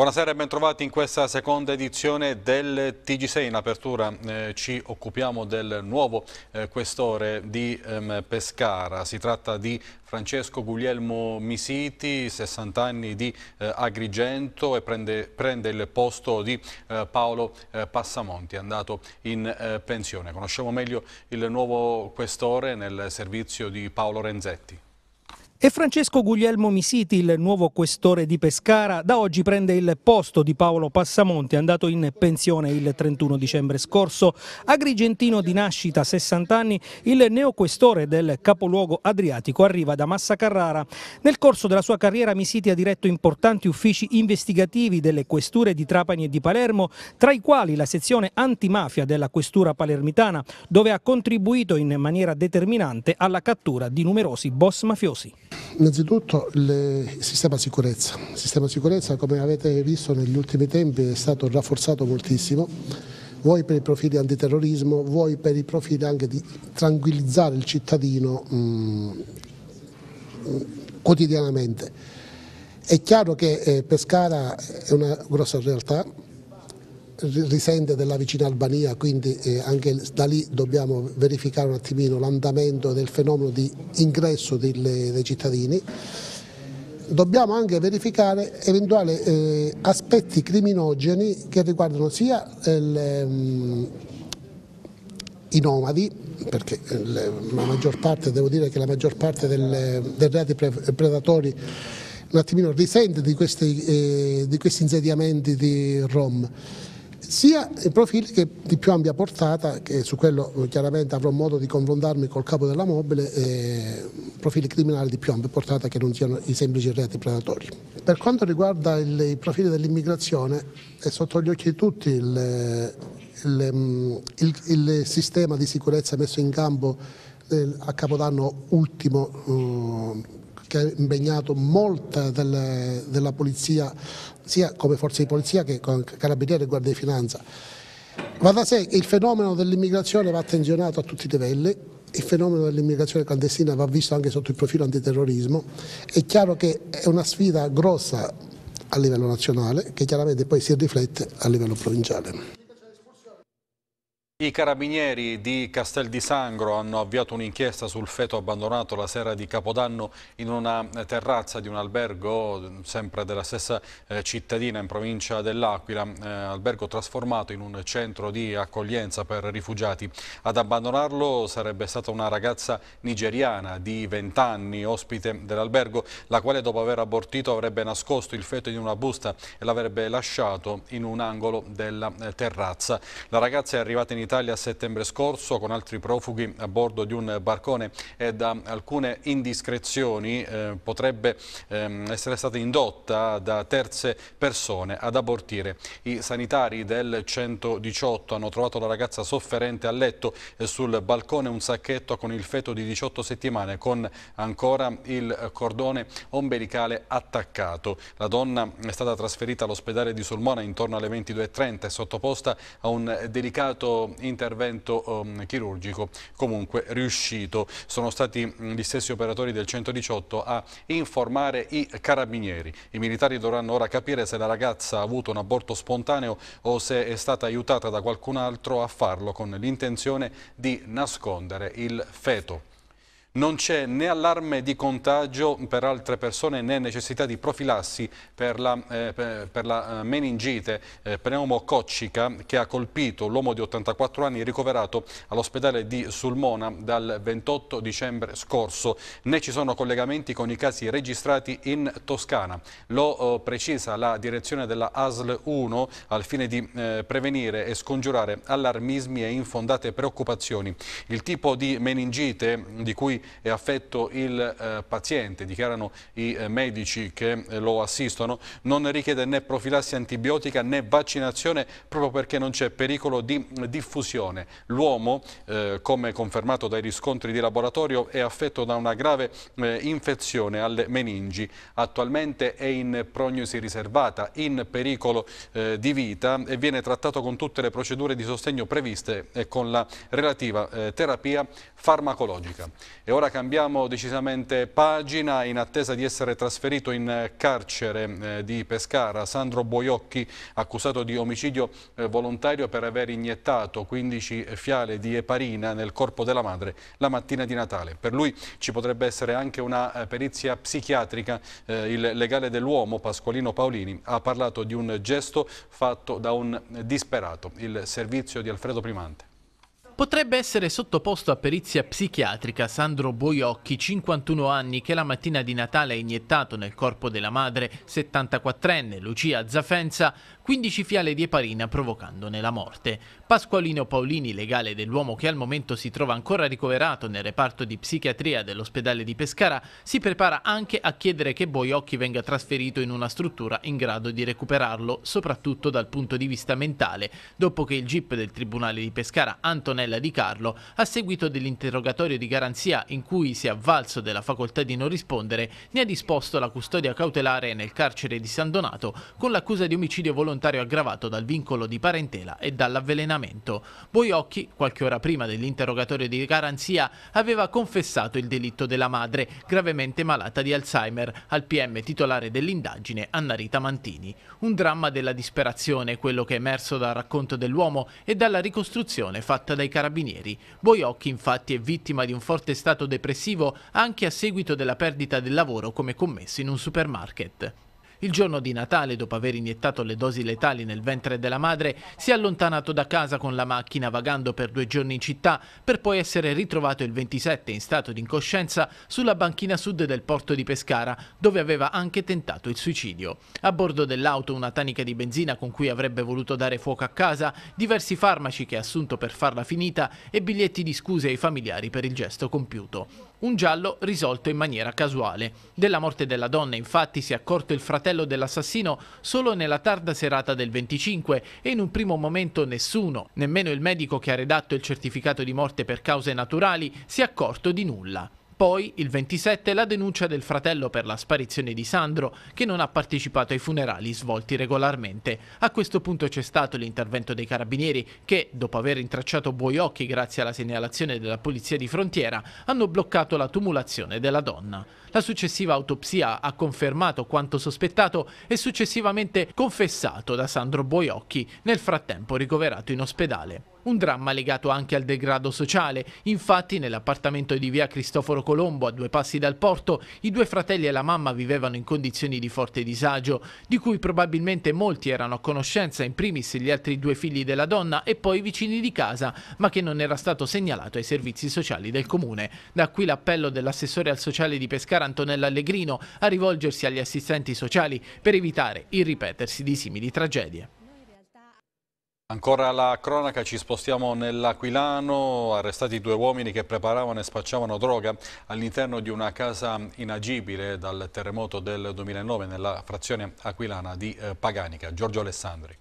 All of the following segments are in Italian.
Buonasera e bentrovati in questa seconda edizione del TG6. In apertura eh, ci occupiamo del nuovo eh, questore di ehm, Pescara. Si tratta di Francesco Guglielmo Misiti, 60 anni di eh, Agrigento e prende, prende, il posto di eh, Paolo eh, Passamonti, andato in eh, pensione. Conosciamo meglio il nuovo questore nel servizio di Paolo Renzetti. E Francesco Guglielmo Misiti, il nuovo questore di Pescara, da oggi prende il posto di Paolo Passamonte, andato in pensione il 31 dicembre scorso. Agrigentino di nascita, 60 anni, il neoquestore del capoluogo adriatico arriva da Massa Carrara. Nel corso della sua carriera Misiti ha diretto importanti uffici investigativi delle questure di Trapani e di Palermo, tra i quali la sezione antimafia della questura palermitana, dove ha contribuito in maniera determinante alla cattura di numerosi boss mafiosi. Innanzitutto il sistema sicurezza. Il sistema sicurezza, come avete visto negli ultimi tempi, è stato rafforzato moltissimo vuoi per i profili antiterrorismo, vuoi per i profili anche di tranquillizzare il cittadino mh, mm, mm, quotidianamente. È chiaro che eh, Pescara è una grossa realtà, risente della vicina Albania, quindi eh, anche da lì dobbiamo verificare un attimino l'andamento del fenomeno di ingresso dei cittadini. Dobbiamo anche verificare eventuali eh, aspetti criminogeni che riguardano sia ehm, i nomadi, perché la maggior parte, devo dire che la maggior parte dei reati predatori un attimino risente di questi, eh, di questi insediamenti di Rom sia i profili che di più ampia portata, che su quello eh, chiaramente avrò modo di confrontarmi col capo della mobile, eh, profili criminali di più ampia portata che non siano i semplici reati predatori. Per quanto riguarda il, i profili dell'immigrazione, è sotto gli occhi di tutti il, mm, il, il sistema di sicurezza messo in campo eh, a Capodanno ultimo. Eh, che ha impegnato molta della, della polizia, sia come forze di polizia che con carabinieri e guardia di finanza. Va da sé che il fenomeno dell'immigrazione va attenzionato a tutti i livelli, il fenomeno dell'immigrazione clandestina va visto anche sotto il profilo antiterrorismo, è chiaro che è una sfida grossa a livello nazionale che chiaramente poi si riflette a livello provinciale. I carabinieri di Castel di Sangro hanno avviato un'inchiesta sul feto abbandonato la sera di Capodanno in una terrazza di un albergo sempre della stessa eh, cittadina in provincia dell'Aquila, eh, albergo trasformato in un centro di accoglienza per rifugiati. Ad abbandonarlo sarebbe stata una ragazza nigeriana di 20 anni, ospite dell'albergo, la quale dopo aver abortito avrebbe nascosto il feto in una busta e l'avrebbe lasciato in un angolo della eh, terrazza. La ragazza è arrivata in Italia Italia a settembre scorso con altri profughi a bordo di un barcone e da alcune indiscrezioni eh, potrebbe ehm, essere stata indotta da terze persone ad abortire. I sanitari del 118 hanno trovato la ragazza sofferente a letto e eh, sul balcone un sacchetto con il feto di 18 settimane con ancora il cordone ombelicale attaccato. La donna è stata trasferita all'ospedale di Sulmona intorno alle 22.30 e sottoposta a un delicato intervento eh, chirurgico comunque riuscito. Sono stati gli stessi operatori del 118 a informare i carabinieri. I militari dovranno ora capire se la ragazza ha avuto un aborto spontaneo o se è stata aiutata da qualcun altro a farlo con l'intenzione di nascondere il feto. Non c'è né allarme di contagio per altre persone né necessità di profilassi per la, eh, per la eh, meningite eh, pneumococcica che ha colpito l'uomo di 84 anni ricoverato all'ospedale di Sulmona dal 28 dicembre scorso. Né ci sono collegamenti con i casi registrati in Toscana. Lo eh, precisa la direzione della ASL 1 al fine di eh, prevenire e scongiurare allarmismi e infondate preoccupazioni. Il tipo di meningite di cui è affetto il eh, paziente, dichiarano i eh, medici che eh, lo assistono, non richiede né profilassi antibiotica né vaccinazione proprio perché non c'è pericolo di diffusione. L'uomo, come confermato dai riscontri di laboratorio, è affetto da una grave infezione alle meningi. Attualmente è in prognosi riservata, in pericolo di vita e viene trattato con tutte le procedure di sostegno previste e con la relativa terapia farmacologica. E ora cambiamo decisamente pagina in attesa di essere trasferito in eh, carcere eh, di Pescara. Sandro Boiocchi, accusato di omicidio eh, volontario per aver iniettato 15 fiale di eparina nel corpo della madre la mattina di Natale. Per lui ci potrebbe essere anche una perizia psichiatrica. il legale dell'uomo, Pasqualino Paolini, ha parlato di un gesto fatto da un disperato. Il servizio di Alfredo Primante. Potrebbe essere sottoposto a perizia psichiatrica Sandro Boiocchi, 51 anni, che la mattina di Natale ha iniettato nel corpo della madre, 74enne Lucia Zafenza, 15 fiale di eparina provocandone la morte. Pasqualino Paolini, legale dell'uomo che al momento si trova ancora ricoverato nel reparto di psichiatria dell'ospedale di Pescara, si prepara anche a chiedere che Boiocchi venga trasferito in una struttura in grado di recuperarlo, soprattutto dal punto di vista mentale, dopo che il GIP del Tribunale di Pescara, Antonella Di Carlo, a seguito dell'interrogatorio di garanzia in cui si è avvalso della facoltà di non rispondere, ne ha disposto la custodia cautelare nel carcere di San Donato con l'accusa di omicidio volontario involontario aggravato dal vincolo di parentela e dall'avvelenamento. Boiocchi, qualche ora prima dell'interrogatorio di garanzia, aveva confessato il delitto della madre, gravemente malata di Alzheimer, al PM titolare dell'indagine Annarita Mantini. Un dramma della disperazione, quello che è emerso dal racconto dell'uomo e dalla ricostruzione fatta dai carabinieri. Boiocchi infatti è vittima di un forte stato depressivo anche a seguito della perdita del lavoro come commesso in un supermarket. Il giorno di Natale, dopo aver iniettato le dosi letali nel ventre della madre, si è allontanato da casa con la macchina vagando per due giorni in città per poi essere ritrovato il 27 in stato di incoscienza sulla banchina sud del porto di Pescara, dove aveva anche tentato il suicidio. A bordo dell'auto una tanica di benzina con cui avrebbe voluto dare fuoco a casa, diversi farmaci che ha assunto per farla finita e biglietti di scuse ai familiari per il gesto compiuto un giallo risolto in maniera casuale. Della morte della donna infatti si è accorto il fratello dell'assassino solo nella tarda serata del 25 e in un primo momento nessuno, nemmeno il medico che ha redatto il certificato di morte per cause naturali, si è accorto di nulla. Poi, il 27, la denuncia del fratello per la sparizione di Sandro, che non ha partecipato ai funerali svolti regolarmente. A questo punto c'è stato l'intervento dei carabinieri che, dopo aver intracciato Buiocchi grazie alla segnalazione della polizia di frontiera, hanno bloccato la tumulazione della donna. La successiva autopsia ha confermato quanto sospettato e successivamente confessato da Sandro Boiocchi, nel frattempo ricoverato in ospedale. Un dramma legato anche al degrado sociale. Infatti nell'appartamento di via Cristoforo Colombo, a due passi dal porto, i due fratelli e la mamma vivevano in condizioni di forte disagio, di cui probabilmente molti erano a conoscenza, in primis gli altri due figli della donna e poi i vicini di casa, ma che non era stato segnalato ai servizi sociali del comune. Da qui l'appello dell'assessore al sociale di Pescara Antonella Allegrino a rivolgersi agli assistenti sociali per evitare il ripetersi di simili tragedie. Ancora la cronaca ci spostiamo nell'Aquilano, arrestati due uomini che preparavano e spacciavano droga all'interno di una casa inagibile dal terremoto del 2009 nella frazione aquilana di eh, Paganica. Giorgio Alessandri.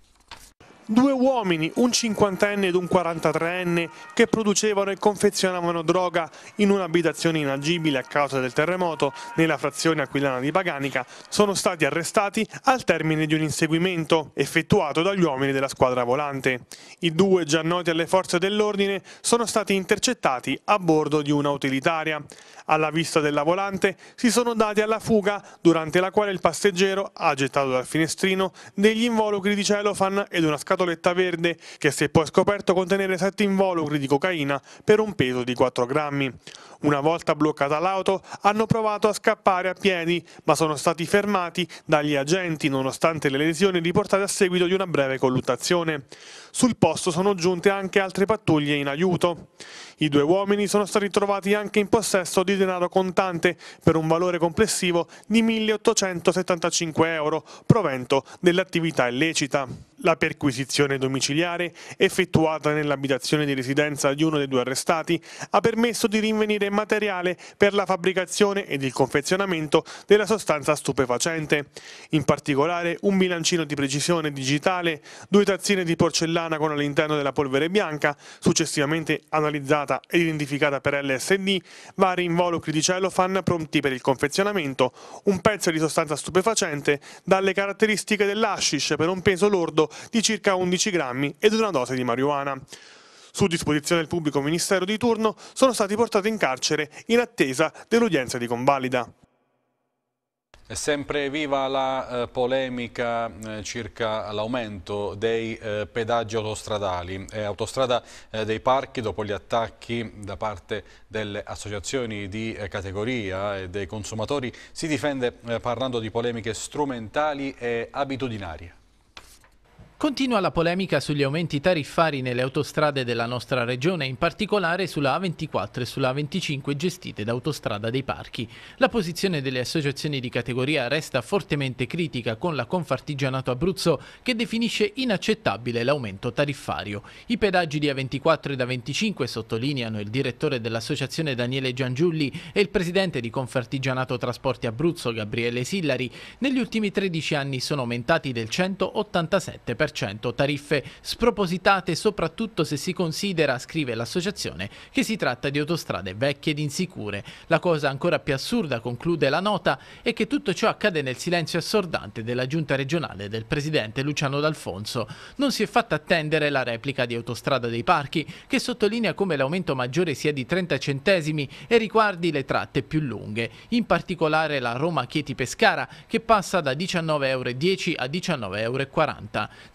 Due uomini, un cinquantenne ed un quarantatreenne, che producevano e confezionavano droga in un'abitazione inagibile a causa del terremoto nella frazione aquilana di Paganica, sono stati arrestati al termine di un inseguimento effettuato dagli uomini della squadra volante. I due, già noti alle forze dell'ordine, sono stati intercettati a bordo di una utilitaria. Alla vista della volante si sono dati alla fuga, durante la quale il passeggero ha gettato dal finestrino degli involucri di celofan ed una scatola scatole verde che si è poi scoperto contenere sette involucri di cocaina per un peso di 4 grammi. Una volta bloccata l'auto hanno provato a scappare a piedi ma sono stati fermati dagli agenti nonostante le lesioni riportate a seguito di una breve colluttazione. Sul posto sono giunte anche altre pattuglie in aiuto. I due uomini sono stati trovati anche in possesso di denaro contante per un valore complessivo di 1.875 euro, provento dell'attività illecita. La perquisizione domiciliare, effettuata nell'abitazione di residenza di uno dei due arrestati, ha permesso di rinvenire materiale per la fabbricazione ed il confezionamento della sostanza stupefacente. In particolare un bilancino di precisione digitale, due tazzine di porcellana con all'interno della polvere bianca, successivamente analizzata ed identificata per LSD, vari involucri di cellophane pronti per il confezionamento, un pezzo di sostanza stupefacente dalle caratteristiche dell'hashish per un peso lordo di circa 11 grammi ed una dose di marijuana. Su disposizione del pubblico ministero di turno sono stati portati in carcere in attesa dell'udienza di convalida. È sempre viva la eh, polemica eh, circa l'aumento dei eh, pedaggi autostradali e autostrada eh, dei parchi dopo gli attacchi da parte delle associazioni di eh, categoria e dei consumatori si difende eh, parlando di polemiche strumentali e abitudinarie. Continua la polemica sugli aumenti tariffari nelle autostrade della nostra regione, in particolare sulla A24 e sulla A25 gestite da Autostrada dei Parchi. La posizione delle associazioni di categoria resta fortemente critica con la Confartigianato Abruzzo che definisce inaccettabile l'aumento tariffario. I pedaggi di A24 e da 25 sottolineano il direttore dell'associazione Daniele Giangiulli e il presidente di Confartigianato Trasporti Abruzzo Gabriele Sillari, negli ultimi 13 anni sono aumentati del 187%. 50%, tariffe spropositate soprattutto se si considera, scrive l'associazione, che si tratta di autostrade vecchie ed insicure. La cosa ancora più assurda, conclude la nota, è che tutto ciò accade nel silenzio assordante della giunta regionale del presidente Luciano D'Alfonso. Non si è fatta attendere la replica di Autostrada dei Parchi, che sottolinea come l'aumento maggiore sia di 30 centesimi e riguardi le tratte più lunghe, in particolare la Roma-Chieti-Pescara, che passa da 19,10 euro a 19,40 euro.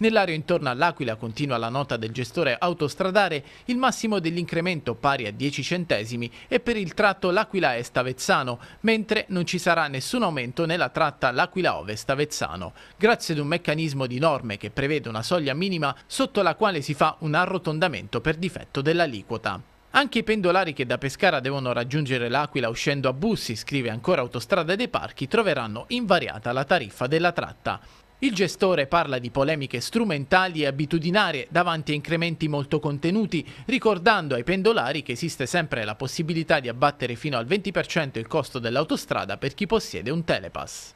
Nell'area intorno all'Aquila, continua la nota del gestore autostradale, il massimo dell'incremento pari a 10 centesimi è per il tratto L'Aquila Est-Avezzano, mentre non ci sarà nessun aumento nella tratta L'Aquila Ovest-Avezzano, grazie ad un meccanismo di norme che prevede una soglia minima sotto la quale si fa un arrotondamento per difetto dell'aliquota. Anche i pendolari che da Pescara devono raggiungere l'Aquila uscendo a Bussi, scrive ancora Autostrada dei Parchi, troveranno invariata la tariffa della tratta. Il gestore parla di polemiche strumentali e abitudinarie davanti a incrementi molto contenuti, ricordando ai pendolari che esiste sempre la possibilità di abbattere fino al 20% il costo dell'autostrada per chi possiede un telepass.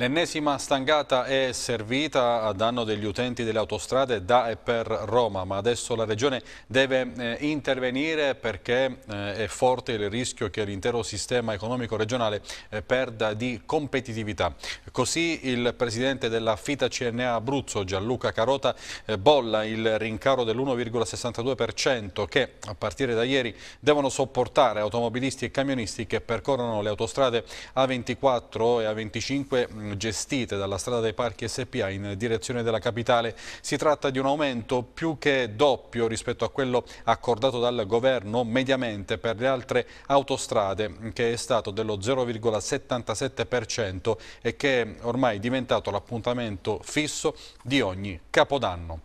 L'ennesima stangata è servita a danno degli utenti delle autostrade da e per Roma, ma adesso la Regione deve eh, intervenire perché eh, è forte il rischio che l'intero sistema economico regionale eh, perda di competitività. Così il presidente della FITA CNA Abruzzo, Gianluca Carota, eh, bolla il rincaro dell'1,62% che a partire da ieri devono sopportare automobilisti e camionisti che percorrono le autostrade A24 e A25 gestite dalla strada dei parchi SPA in direzione della capitale. Si tratta di un aumento più che doppio rispetto a quello accordato dal governo mediamente per le altre autostrade che è stato dello 0,77% e che è ormai diventato l'appuntamento fisso di ogni capodanno.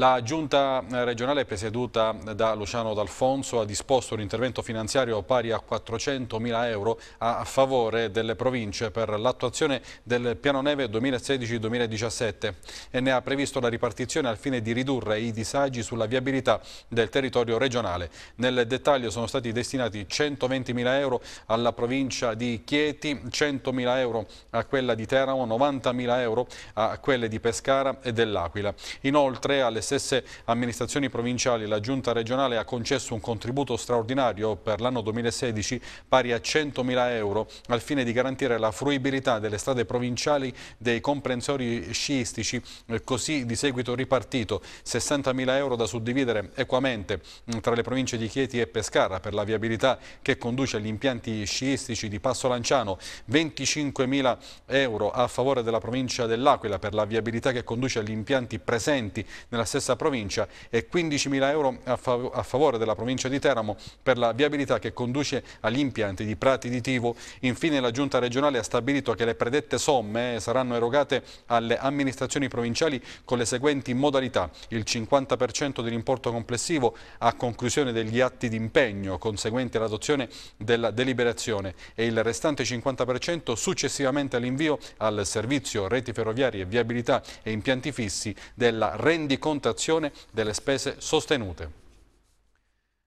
La giunta eh, regionale presieduta da Luciano D'Alfonso ha disposto un intervento finanziario pari a 400.000 euro a favore delle province per l'attuazione del piano neve 2016-2017 e ne ha previsto la ripartizione al fine di ridurre i disagi sulla viabilità del territorio regionale. Nel dettaglio sono stati destinati 120.000 euro alla provincia di Chieti, 100.000 euro a quella di Teramo, 90.000 euro a quelle di Pescara e dell'Aquila. Inoltre alle stesse amministrazioni provinciali la Giunta regionale ha concesso un contributo straordinario per l'anno 2016 pari a 100.000 euro al fine di garantire la fruibilità delle strade provinciali dei comprensori sciistici eh, così di seguito ripartito 60.000 euro da suddividere equamente mm, tra le province di Chieti e Pescara per la viabilità che conduce agli impianti sciistici di Passo Lanciano 25.000 euro a favore della provincia dell'Aquila per la viabilità che conduce agli impianti presenti nella stessa provincia e 15.000 euro a, fav a favore della provincia di Teramo per la viabilità che conduce agli impianti di Prati di Tivo. Infine la giunta regionale ha stabilito che le predette somme saranno erogate alle amministrazioni provinciali con le seguenti modalità. Il 50% dell'importo complessivo a conclusione degli atti di impegno conseguenti all'adozione della deliberazione e il restante 50% successivamente all'invio al servizio reti ferroviarie, viabilità e impianti fissi della rendicontazione valutazione delle spese sostenute.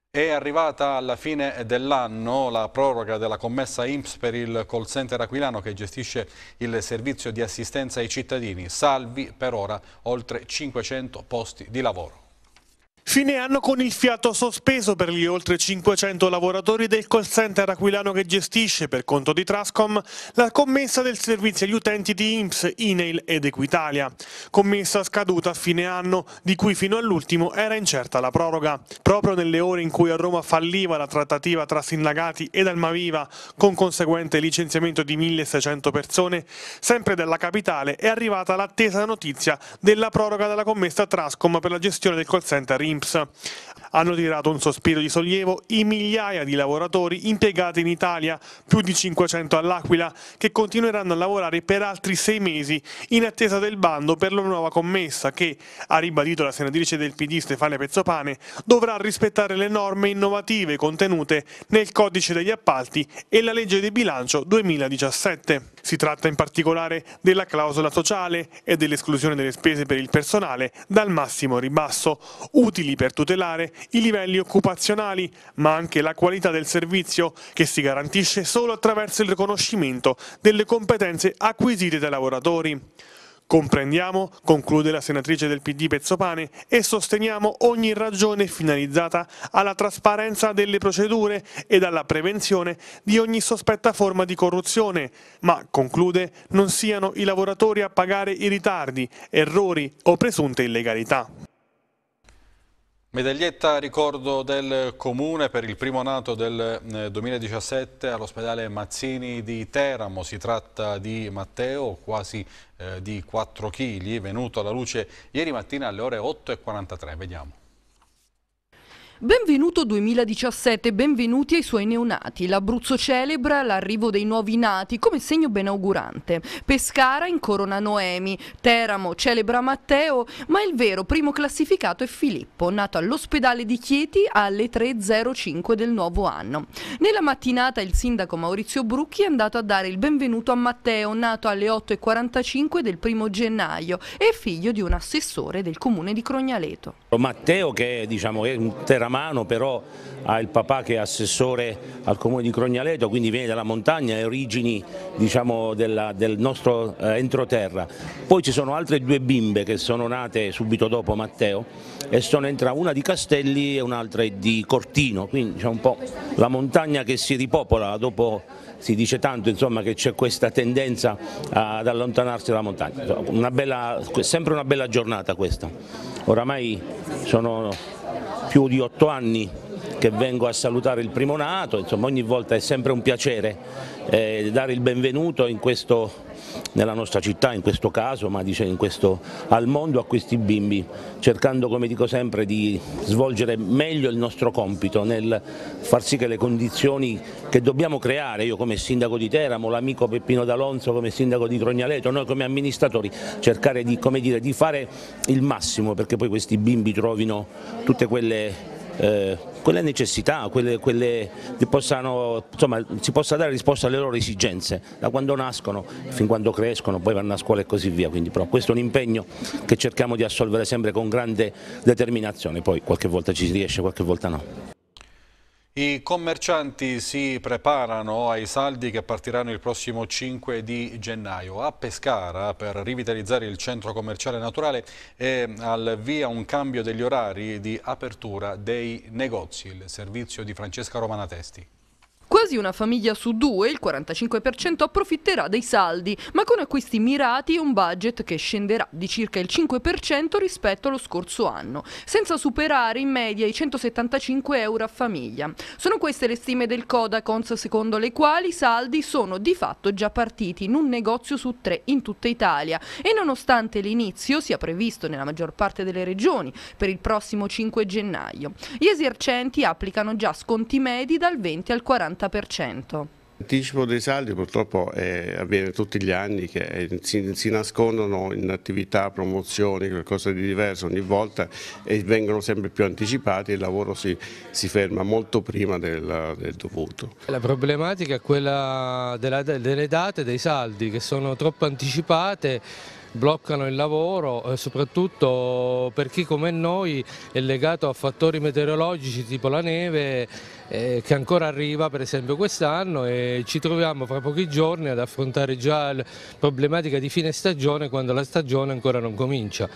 È arrivata alla fine dell'anno la proroga della commessa IMSS per il call center aquilano che gestisce il servizio di assistenza ai cittadini, salvi per ora oltre 500 posti di lavoro. Fine anno con il fiato sospeso per gli oltre 500 lavoratori del call center aquilano che gestisce, per conto di Trascom, la commessa del servizio agli utenti di IMSS, Inail ed Equitalia. Commessa scaduta a fine anno, di cui fino all'ultimo era incerta la proroga. Proprio nelle ore in cui a Roma falliva la trattativa tra sindacati ed Almaviva, con conseguente licenziamento di 1600 persone, sempre dalla capitale è arrivata l'attesa notizia della proroga della commessa Trascom per la gestione del call center IMSS. INPS. Hanno tirato un sospiro di sollievo i migliaia di lavoratori impiegati in Italia, più di 500 all'Aquila, che continueranno a lavorare per altri sei mesi in attesa del bando per la nuova commessa che, ha ribadito la senatrice del PD Stefania Pezzopane, dovrà rispettare le norme innovative contenute nel codice degli appalti e la legge di bilancio 2017. Si tratta in particolare della clausola sociale e dell'esclusione delle spese per il personale dal massimo ribasso, utili per tutelare i livelli occupazionali, ma anche la qualità del servizio che si garantisce solo attraverso il riconoscimento delle competenze acquisite dai lavoratori. Comprendiamo, conclude la senatrice del PD Pezzopane, e sosteniamo ogni ragione finalizzata alla trasparenza delle procedure ed alla prevenzione di ogni sospetta forma di corruzione, ma, conclude, non siano i lavoratori a pagare i ritardi, errori o presunte illegalità. Medaglietta ricordo del comune per il primo nato del 2017 eh, all'ospedale Mazzini di Teramo. Si tratta di Matteo, quasi eh, di 4 kg, venuto alla luce ieri mattina alle ore 8.43. Vediamo. Benvenuto 2017, benvenuti ai suoi neonati. L'Abruzzo celebra l'arrivo dei nuovi nati come segno benaugurante. Pescara incorona Noemi, Teramo celebra Matteo, ma il vero primo classificato è Filippo, nato all'ospedale di Chieti alle 3.05 del nuovo anno. Nella mattinata il sindaco Maurizio Brucchi è andato a dare il benvenuto a Matteo, nato alle 8.45 del primo gennaio e figlio di un assessore del comune di Crognaleto. Matteo che diciamo, è un teramo Gramano, però ha il papà che è assessore al comune di Crognaleto, quindi viene dalla montagna e origini diciamo, della, del nostro eh, entroterra. Poi ci sono altre due bimbe che sono nate subito dopo Matteo e sono entrate una di Castelli e un'altra di Cortino, quindi diciamo, un po' la montagna che si ripopola dopo si dice tanto insomma, che c'è questa tendenza ad allontanarsi dalla montagna. Una bella, sempre una bella giornata questa. Oramai sono più di otto anni che vengo a salutare il primo nato, insomma ogni volta è sempre un piacere eh, dare il benvenuto questo, nella nostra città in questo caso, ma dice, questo, al mondo a questi bimbi, cercando come dico sempre di svolgere meglio il nostro compito nel far sì che le condizioni che dobbiamo creare, io come sindaco di Teramo, l'amico Peppino D'Alonso come sindaco di Trognaleto, noi come amministratori, cercare di, dire, di fare il massimo perché poi questi bimbi trovino tutte quelle eh, quelle necessità, quelle, quelle possano, insomma, si possa dare risposta alle loro esigenze da quando nascono fin quando crescono, poi vanno a scuola e così via, quindi però questo è un impegno che cerchiamo di assolvere sempre con grande determinazione, poi qualche volta ci si riesce, qualche volta no. I commercianti si preparano ai saldi che partiranno il prossimo 5 di gennaio. A Pescara, per rivitalizzare il centro commerciale naturale, è al via un cambio degli orari di apertura dei negozi. Il servizio di Francesca Romanatesti casi una famiglia su due, il 45%, approfitterà dei saldi, ma con acquisti mirati un budget che scenderà di circa il 5% rispetto allo scorso anno, senza superare in media i 175 euro a famiglia. Sono queste le stime del Codacons secondo le quali i saldi sono di fatto già partiti in un negozio su tre in tutta Italia e nonostante l'inizio sia previsto nella maggior parte delle regioni per il prossimo 5 gennaio, gli esercenti applicano già sconti medi dal 20 al 40%. L'anticipo dei saldi purtroppo è, avviene tutti gli anni che si, si, nascondono in attività, promozioni, qualcosa di diverso ogni volta e vengono sempre più anticipati e il lavoro si, si ferma molto prima del, del, dovuto. La problematica è quella della, delle date dei saldi che sono troppo anticipate bloccano il lavoro eh, soprattutto per chi come noi è legato a fattori meteorologici tipo la neve eh, che ancora arriva per esempio quest'anno e ci troviamo fra pochi giorni ad affrontare già la problematica di fine stagione quando la stagione ancora non comincia.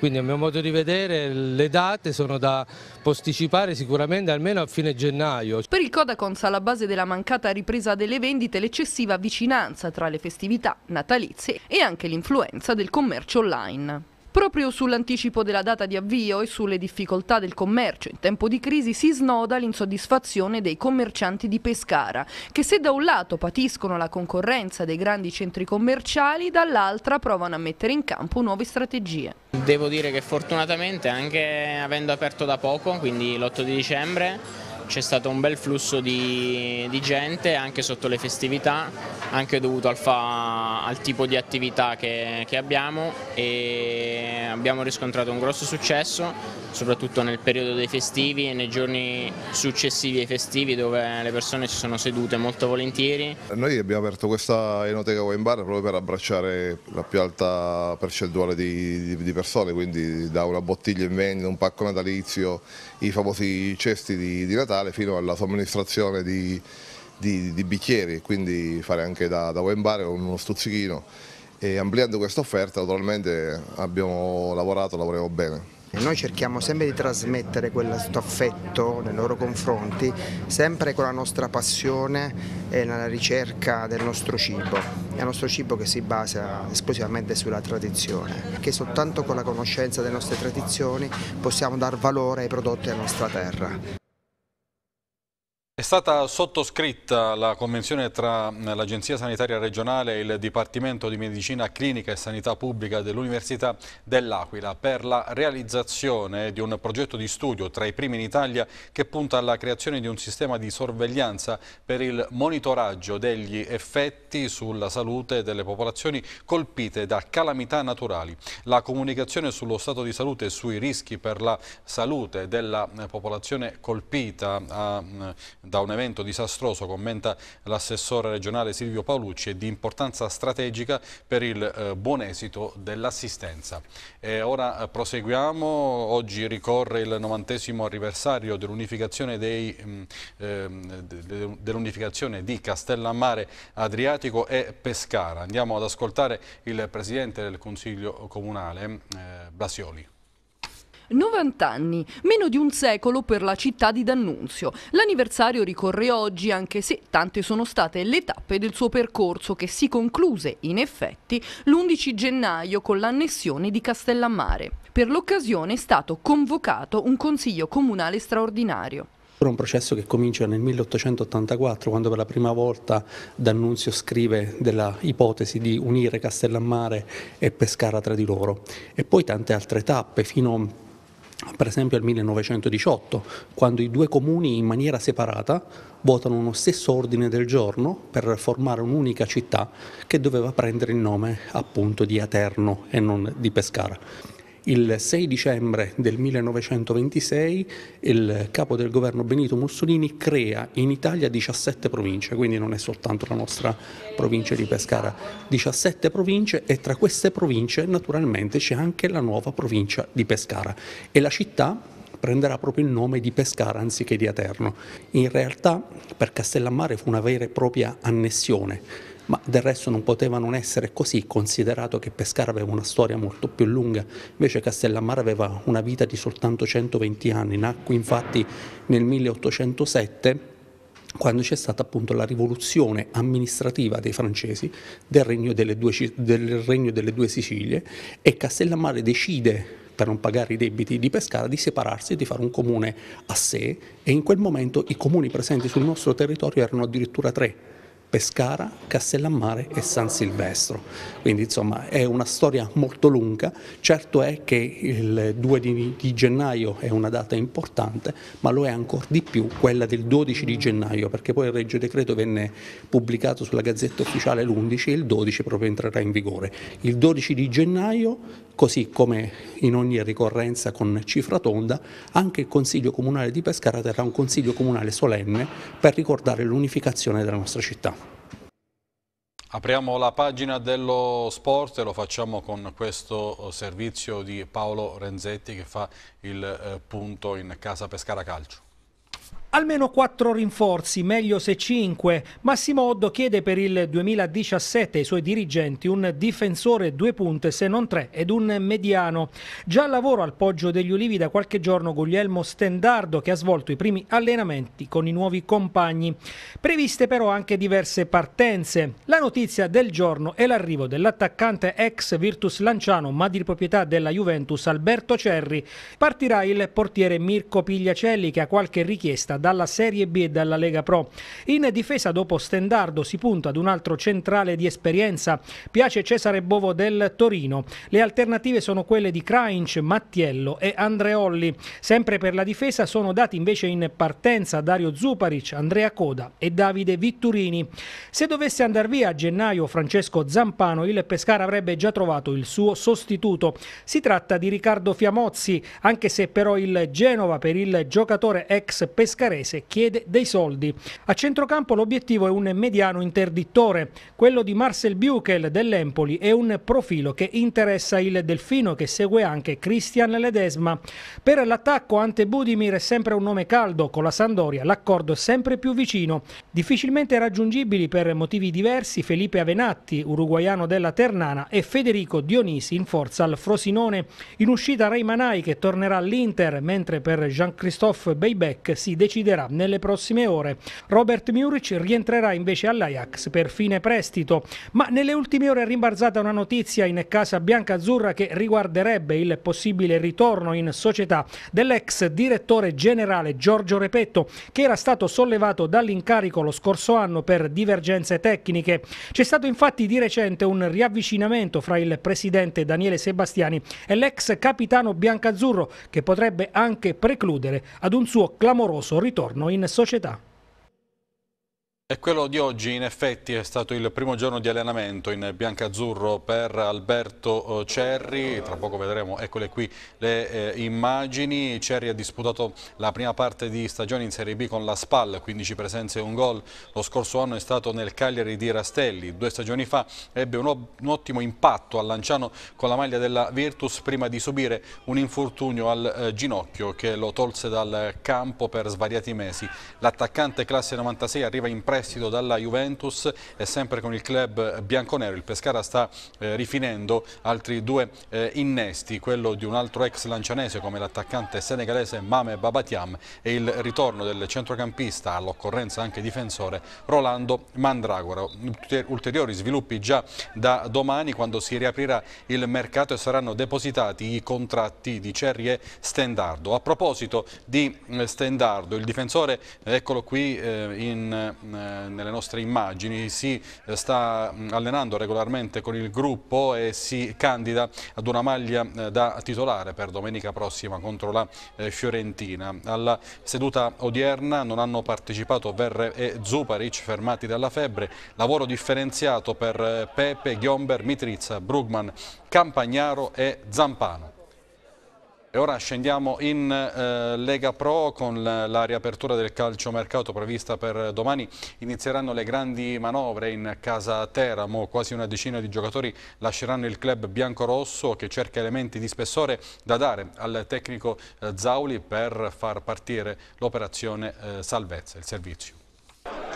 Quindi a mio modo di vedere le date sono da posticipare sicuramente almeno a fine gennaio. Per il Codacons alla base della mancata ripresa delle vendite l'eccessiva vicinanza tra le festività natalizie e anche l'influenza del commercio online. Proprio sull'anticipo della data di avvio e sulle difficoltà del commercio in tempo di crisi si snoda l'insoddisfazione dei commercianti di Pescara, che se da un lato patiscono la concorrenza dei grandi centri commerciali, dall'altra provano a mettere in campo nuove strategie. Devo dire che fortunatamente anche avendo aperto da poco, quindi l'8 di dicembre, c'è stato un bel flusso di, di, gente anche sotto le festività, anche dovuto al, fa, al tipo di attività che, che, abbiamo e abbiamo riscontrato un grosso successo, soprattutto nel periodo dei festivi e nei giorni successivi ai festivi dove le persone si sono sedute molto volentieri. Noi abbiamo aperto questa Enoteca Wine Bar proprio per abbracciare la più alta percentuale di, di, di persone, quindi da una bottiglia in vendita, un pacco natalizio, i famosi cesti di, di Natale locale fino alla somministrazione di, di, di bicchieri, quindi fare anche da, da wine bar uno stuzzichino e ampliando questa offerta naturalmente abbiamo lavorato, lavoriamo bene. Noi cerchiamo sempre di trasmettere questo affetto nei loro confronti, sempre con la nostra passione e nella ricerca del nostro cibo. È il nostro cibo che si basa esclusivamente sulla tradizione, perché soltanto con la conoscenza delle nostre tradizioni possiamo dar valore ai prodotti della nostra terra. È stata sottoscritta la convenzione tra eh, l'Agenzia Sanitaria Regionale e il Dipartimento di Medicina Clinica e Sanità Pubblica dell'Università dell'Aquila per la realizzazione di un progetto di studio tra i primi in Italia che punta alla creazione di un sistema di sorveglianza per il monitoraggio degli effetti sulla salute delle popolazioni colpite da calamità naturali. La comunicazione sullo stato di salute e sui rischi per la salute della eh, popolazione colpita a da un evento disastroso, commenta l'assessore regionale Silvio Paolucci, e di importanza strategica per il eh, buon esito dell'assistenza. Ora eh, proseguiamo, oggi ricorre il novantesimo anniversario dell'unificazione mm, ehm, dell di Castellammare Adriatico e Pescara. Andiamo ad ascoltare il Presidente del Consiglio Comunale, eh, Blasioli. 90 anni, meno di un secolo per la città di D'Annunzio. L'anniversario ricorre oggi anche se tante sono state le tappe del suo percorso che si concluse in effetti l'11 gennaio con l'annessione di Castellammare. Per l'occasione è stato convocato un consiglio comunale straordinario. un processo che comincia nel 1884 quando per la prima volta D'Annunzio scrive della ipotesi di unire Castellammare e Pescara tra di loro e poi tante altre tappe fino a per esempio al 1918, quando i due comuni in maniera separata votano uno stesso ordine del giorno per formare un'unica città che doveva prendere il nome appunto di Aterno e non di Pescara. Il 6 dicembre del 1926 il capo del governo Benito Mussolini crea in Italia 17 province, quindi non è soltanto la nostra provincia di Pescara, 17 province e tra queste province naturalmente c'è anche la nuova provincia di Pescara e la città prenderà proprio il nome di Pescara anziché di Aterno. In realtà per Castellammare fu una vera e propria annessione ma del resto non poteva non essere così, considerato che Pescara aveva una storia molto più lunga, invece Castellammare aveva una vita di soltanto 120 anni, nacque infatti nel 1807 quando c'è stata appunto la rivoluzione amministrativa dei francesi del regno delle due, del regno delle due Sicilie e Castellammare decide per non pagare i debiti di Pescara, di separarsi e di fare un comune a sé e in quel momento i comuni presenti sul nostro territorio erano addirittura tre, Pescara, Castellammare e San Silvestro. Quindi insomma è una storia molto lunga, certo è che il 2 di, gennaio è una data importante, ma lo è ancora di più quella del 12 di gennaio, perché poi il Regio Decreto venne pubblicato sulla Gazzetta Ufficiale l'11 e il 12 proprio entrerà in vigore. Il 12 di gennaio Così come in ogni ricorrenza con cifra tonda, anche il Consiglio Comunale di Pescara terrà un Consiglio Comunale solenne per ricordare l'unificazione della nostra città. Apriamo la pagina dello sport e lo facciamo con questo servizio di Paolo Renzetti che fa il eh, punto in Casa Pescara Calcio. Almeno quattro rinforzi, meglio se cinque. Massimo Oddo chiede per il 2017 ai suoi dirigenti un difensore due punte se non tre ed un mediano. Già al lavoro al Poggio degli Ulivi da qualche giorno Guglielmo Stendardo che ha svolto i primi allenamenti con i nuovi compagni. Previste però anche diverse partenze. La notizia del giorno è l'arrivo dell'attaccante ex Virtus Lanciano ma di proprietà della Juventus Alberto Cerri. Partirà il portiere Mirko Pigliacelli che ha qualche richiesta dalla Serie B e dalla Lega Pro. In difesa dopo Stendardo si punta ad un altro centrale di esperienza, piace Cesare Bovo del Torino. Le alternative sono quelle di Krainc, Mattiello e Andreolli. Sempre per la difesa sono dati invece in partenza Dario Zuparic, Andrea Coda e Davide Vitturini. Se dovesse andare via a gennaio Francesco Zampano, il Pescara avrebbe già trovato il suo sostituto. Si tratta di Riccardo Fiamozzi, anche se però il Genova per il giocatore ex Pescara Carese chiede dei soldi. A centrocampo l'obiettivo è un mediano interdittore. Quello di Marcel Buchel dell'Empoli è un profilo che interessa il Delfino che segue anche Christian Ledesma. Per l'attacco Ante Budimir è sempre un nome caldo, con la Sandoria l'accordo è sempre più vicino. Difficilmente raggiungibili per motivi diversi Felipe Avenatti, uruguaiano della Ternana, e Federico Dionisi in forza al Frosinone. In uscita Ray Manai che tornerà all'Inter, mentre per Jean-Christophe Beybeck si decide deciderà nelle prossime ore. Robert Muric rientrerà invece all'Ajax per fine prestito, ma nelle ultime ore è rimbarzata una notizia in casa bianca-azzurra che riguarderebbe il possibile ritorno in società dell'ex direttore generale Giorgio Repetto, che era stato sollevato dall'incarico lo scorso anno per divergenze tecniche. C'è stato infatti di recente un riavvicinamento fra il presidente Daniele Sebastiani e l'ex capitano biancazzurro, che potrebbe anche precludere ad un suo clamoroso ritorno ritorno in società. E quello di oggi in effetti è stato il primo giorno di allenamento in biancazzurro per Alberto eh, Cerri, tra poco vedremo, eccole qui le eh, immagini, Cerri ha disputato la prima parte di stagione in Serie B con la SPAL, 15 presenze e un gol, lo scorso anno è stato nel Cagliari di Rastelli, due stagioni fa ebbe un, un ottimo impatto a Lanciano con la maglia della Virtus prima di subire un infortunio al eh, ginocchio che lo tolse dal campo per svariati mesi, l'attaccante classe 96 arriva in presa prestito dalla Juventus e eh, sempre con il club bianconero. Il Pescara sta eh, rifinendo altri due eh, innesti, quello di un altro ex lancianese come l'attaccante senegalese Mame Babatiam e il ritorno del centrocampista, all'occorrenza anche difensore, Rolando Mandragora. Ulteriori sviluppi già da domani quando si riaprirà il mercato e saranno depositati i contratti di Cerri e Stendardo. A proposito di eh, Stendardo, il difensore, eccolo qui eh, in eh, eh, nelle nostre immagini, si eh, sta allenando regolarmente con il gruppo e si candida ad una maglia eh, da titolare per domenica prossima contro la Fiorentina. Alla seduta odierna non hanno partecipato Verre e Zuparic fermati dalla febbre, lavoro differenziato per Pepe, Ghiomber, Mitrizza, Brugman, Campagnaro e Zampano. E ora scendiamo in eh, Lega Pro con la, la riapertura del calciomercato prevista per domani. Inizieranno le grandi manovre in casa Teramo, quasi una decina di giocatori lasceranno il club biancorosso che cerca elementi di spessore da dare al tecnico eh, Zauli per far partire l'operazione eh, salvezza, il servizio.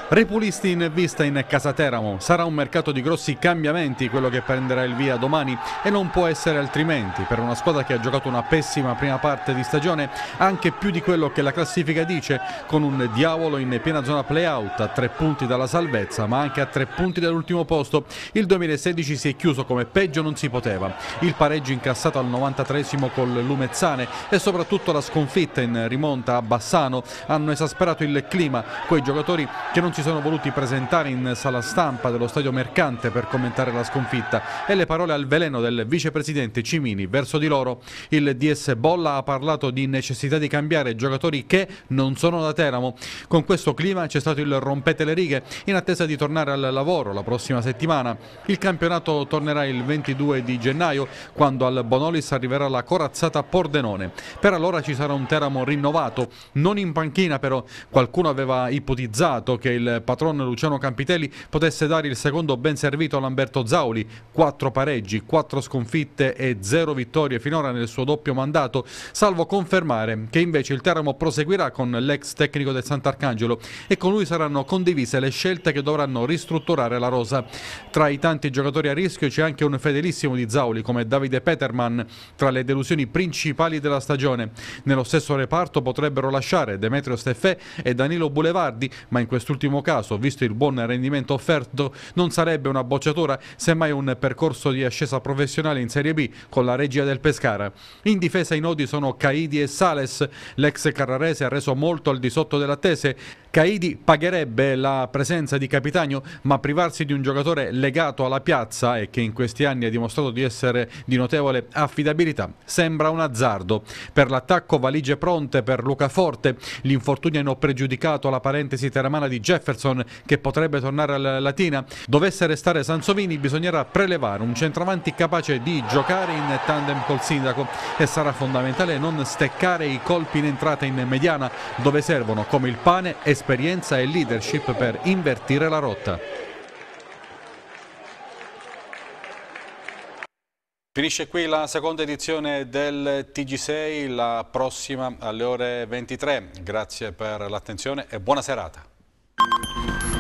Repulisti in vista in Casa Teramo. Sarà un mercato di grossi cambiamenti quello che prenderà il via domani e non può essere altrimenti per una squadra che ha giocato una pessima prima parte di stagione, anche più di quello che la classifica dice, con un diavolo in piena zona playout a tre punti dalla salvezza ma anche a tre punti dall'ultimo posto. Il 2016 si è chiuso come peggio non si poteva. Il pareggio incassato al 93 col Lumezzane e soprattutto la sconfitta in rimonta a Bassano hanno esasperato il clima, quei giocatori che non ci sono voluti presentare in sala stampa dello stadio Mercante per commentare la sconfitta e le parole al veleno del vicepresidente Cimini verso di loro. Il DS Bolla ha parlato di necessità di cambiare giocatori che non sono da Teramo. Con questo clima c'è stato il rompete le righe in attesa di tornare al lavoro la prossima settimana. Il campionato tornerà il 22 di gennaio quando al Bonolis arriverà la corazzata Pordenone. Per allora ci sarà un Teramo rinnovato, non in panchina però qualcuno aveva ipotizzato che il il patron Luciano Campitelli potesse dare il secondo ben servito a Lamberto Zauli, 4 pareggi, 4 sconfitte e 0 vittorie finora nel suo doppio mandato, salvo confermare che invece il Teramo proseguirà con l'ex tecnico del Sant'Arcangelo e con lui saranno condivise le scelte che dovranno ristrutturare la rosa. Tra i tanti giocatori a rischio c'è anche un fedelissimo di Zauli come Davide Peterman, tra le delusioni principali della stagione. Nello stesso reparto potrebbero lasciare Demetrio Steffè e Danilo Bulevardi, ma in quest'ultimo nell'ultimo caso, visto il buon rendimento offerto, non sarebbe una bocciatura, semmai un percorso di ascesa professionale in Serie B con la regia del Pescara. In difesa i nodi sono Caidi e Sales, l'ex carrarese ha reso molto al di sotto dell'attese, Caidi pagherebbe la presenza di Capitanio, ma privarsi di un giocatore legato alla piazza e che in questi anni ha dimostrato di essere di notevole affidabilità sembra un azzardo. Per l'attacco valigie pronte per Luca Forte, l'infortunio hanno pregiudicato la parentesi teramana di Jefferson che potrebbe tornare alla Latina. Dovesse restare Sansovini bisognerà prelevare un centravanti capace di giocare in tandem col sindaco e sarà fondamentale non steccare i colpi in entrata in mediana dove servono come il pane e spazio esperienza e leadership per invertire la rotta. Finisce qui la seconda edizione del TG6, la prossima alle ore 23. Grazie per l'attenzione e buona serata.